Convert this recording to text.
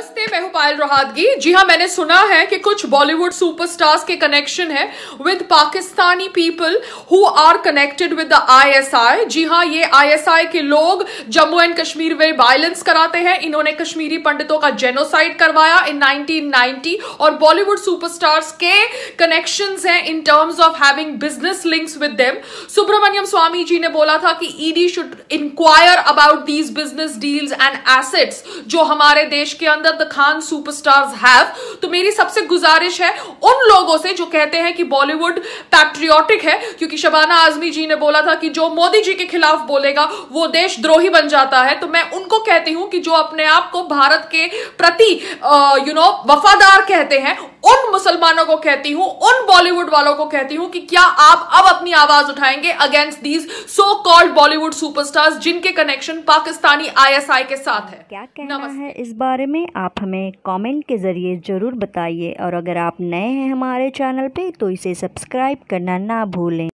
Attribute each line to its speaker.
Speaker 1: नमस्ते मैं हूं पायल रोहादगी जी हाँ मैंने सुना है कि कुछ बॉलीवुड सुपरस्टार्स के कनेक्शन है with Pakistani people who are connected with the ISI जी हाँ ये आईएसआई के लोग जम्मू एंड कश्मीर में वायलेंस कराते हैं इन्होंने कश्मीरी पंडितों का जेनोसाइड करवाया इन 1990 और बॉलीवुड सुपर के कनेक्शन है in terms of having business links with them Subramanyam Swamy ji ने बोला था कि ED should enquire about these business deals and assets जो हमारे देश के अंदर अंदर द खान सुपरस्टार्स हैव तो मेरी सबसे गुजारिश है उन लोगों से जो कहते हैं कि बॉलीवुड पैट्रियोटिक है क्योंकि शबाना आजमी जी ने बोला था कि जो मोदी जी के खिलाफ बोलेगा वो देशद्रोही बन जाता है तो मैं उनको कहती हूं कि जो अपने आप को भारत के प्रति यू नो वफादार कहते हैं उन मुसलमानों को कहती हूं उन बॉलीवुड वालों को कहती हूं कि क्या आप अब अपनी आवाज उठाएंगे against these so called Bollywood superstars जिनके कनेक्शन पाकिस्तानी आईएसआई के साथ है क्या
Speaker 2: कहना है इस बारे में आप हमें कमेंट के जरिए जरूर बताइए और अगर आप नए हैं हमारे चैनल पे तो इसे सब्सक्राइब करना ना भूलें